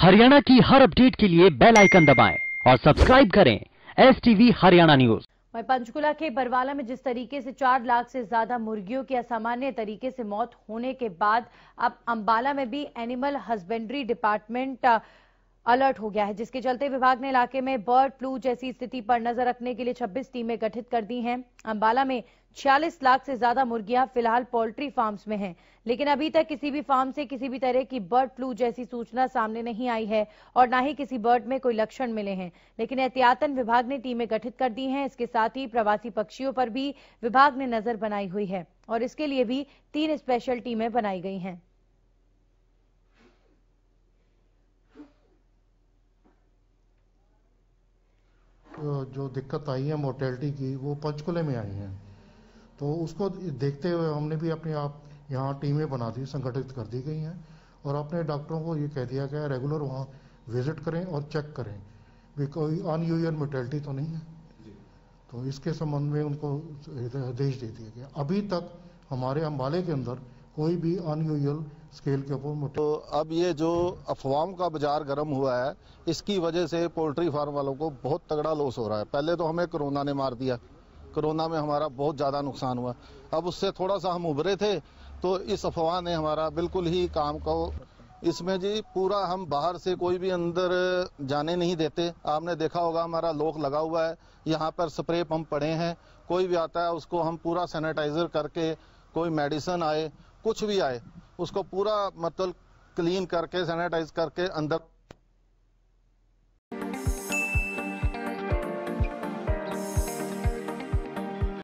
हरियाणा की हर अपडेट के लिए बेल आइकन दबाएं और सब्सक्राइब करें एस टीवी हरियाणा न्यूज वही पंचकुला के बरवाला में जिस तरीके से चार लाख से ज्यादा मुर्गियों की असामान्य तरीके से मौत होने के बाद अब अंबाला में भी एनिमल हस्बेंड्री डिपार्टमेंट अलर्ट हो गया है जिसके चलते विभाग ने इलाके में बर्ड फ्लू जैसी स्थिति पर नजर रखने के लिए 26 टीमें गठित कर दी हैं अंबाला में 46 लाख से ज्यादा मुर्गियां फिलहाल पोल्ट्री फार्म्स में हैं लेकिन अभी तक किसी भी फार्म से किसी भी तरह की बर्ड फ्लू जैसी सूचना सामने नहीं आई है और न ही किसी बर्ड में कोई लक्षण मिले हैं लेकिन एहतियातन विभाग ने टीमें गठित कर दी हैं इसके साथ ही प्रवासी पक्षियों पर भी विभाग ने नजर बनाई हुई है और इसके लिए भी तीन स्पेशल टीमें बनाई गई हैं जो दिक्कत आई है मोर्टेलिटी की वो पंचकुले में आई है तो उसको देखते हुए हमने भी अपने आप यहाँ टीमें बना दी संगठित कर दी गई हैं और अपने डॉक्टरों को ये कह दिया गया रेगुलर वहाँ विजिट करें और चेक करें भी कोई अनयूजल मोटेलिटी तो नहीं है तो इसके संबंध में उनको आदेश दे दिया गया अभी तक हमारे अम्बाले के अंदर कोई भी अनयूजल स्केल के ऊपर तो अब ये जो अफवाह का बाजार गर्म हुआ है इसकी वजह से पोल्ट्री फार्म वालों को बहुत तगड़ा लॉस हो रहा है पहले तो हमें कोरोना ने मार दिया कोरोना में हमारा बहुत ज़्यादा नुकसान हुआ अब उससे थोड़ा सा हम उभरे थे तो इस अफवाह ने हमारा बिल्कुल ही काम को इसमें जी पूरा हम बाहर से कोई भी अंदर जाने नहीं देते आपने देखा होगा हमारा लोक लगा हुआ है यहाँ पर स्प्रे पंप पड़े हैं कोई भी आता है उसको हम पूरा सैनिटाइजर करके कोई मेडिसन आए कुछ भी आए उसको पूरा मतलब क्लीन करके सैनिटाइज करके अंदर